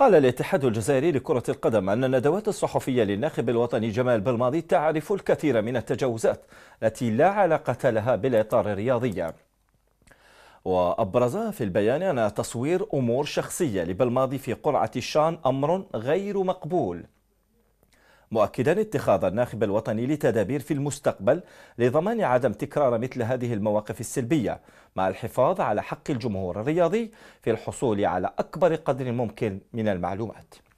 قال الاتحاد الجزائري لكرة القدم أن الندوات الصحفية للناخب الوطني جمال بلماضي تعرف الكثير من التجاوزات التي لا علاقة لها بالإطار الرياضي وأبرز في البيان أن تصوير أمور شخصية لبلماضي في قرعة الشان أمر غير مقبول مؤكدا اتخاذ الناخب الوطني لتدابير في المستقبل لضمان عدم تكرار مثل هذه المواقف السلبية مع الحفاظ على حق الجمهور الرياضي في الحصول على أكبر قدر ممكن من المعلومات